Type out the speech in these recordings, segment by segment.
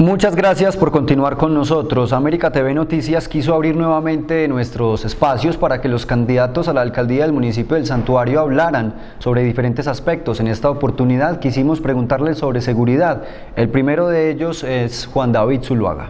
Muchas gracias por continuar con nosotros. América TV Noticias quiso abrir nuevamente nuestros espacios para que los candidatos a la alcaldía del municipio del Santuario hablaran sobre diferentes aspectos. En esta oportunidad quisimos preguntarles sobre seguridad. El primero de ellos es Juan David Zuluaga.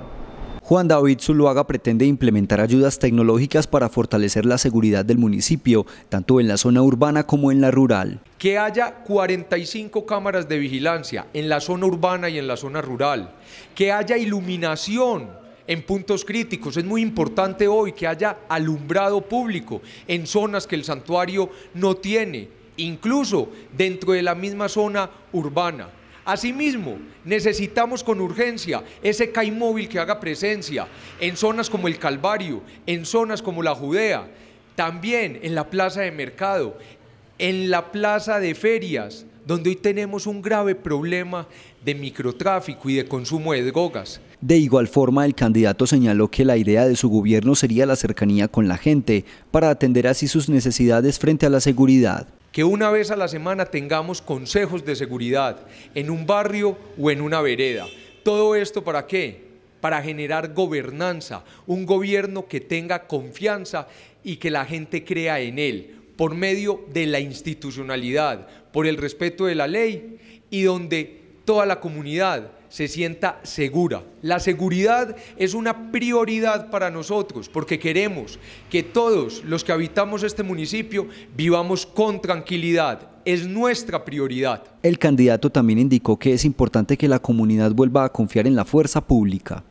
Juan David Zuluaga pretende implementar ayudas tecnológicas para fortalecer la seguridad del municipio, tanto en la zona urbana como en la rural que haya 45 cámaras de vigilancia en la zona urbana y en la zona rural, que haya iluminación en puntos críticos. Es muy importante hoy que haya alumbrado público en zonas que el santuario no tiene, incluso dentro de la misma zona urbana. Asimismo, necesitamos con urgencia ese CAI móvil que haga presencia en zonas como el Calvario, en zonas como la Judea, también en la plaza de mercado, en la plaza de ferias, donde hoy tenemos un grave problema de microtráfico y de consumo de drogas. De igual forma, el candidato señaló que la idea de su gobierno sería la cercanía con la gente, para atender así sus necesidades frente a la seguridad. Que una vez a la semana tengamos consejos de seguridad en un barrio o en una vereda. ¿Todo esto para qué? Para generar gobernanza, un gobierno que tenga confianza y que la gente crea en él, por medio de la institucionalidad, por el respeto de la ley y donde toda la comunidad se sienta segura. La seguridad es una prioridad para nosotros porque queremos que todos los que habitamos este municipio vivamos con tranquilidad. Es nuestra prioridad. El candidato también indicó que es importante que la comunidad vuelva a confiar en la fuerza pública.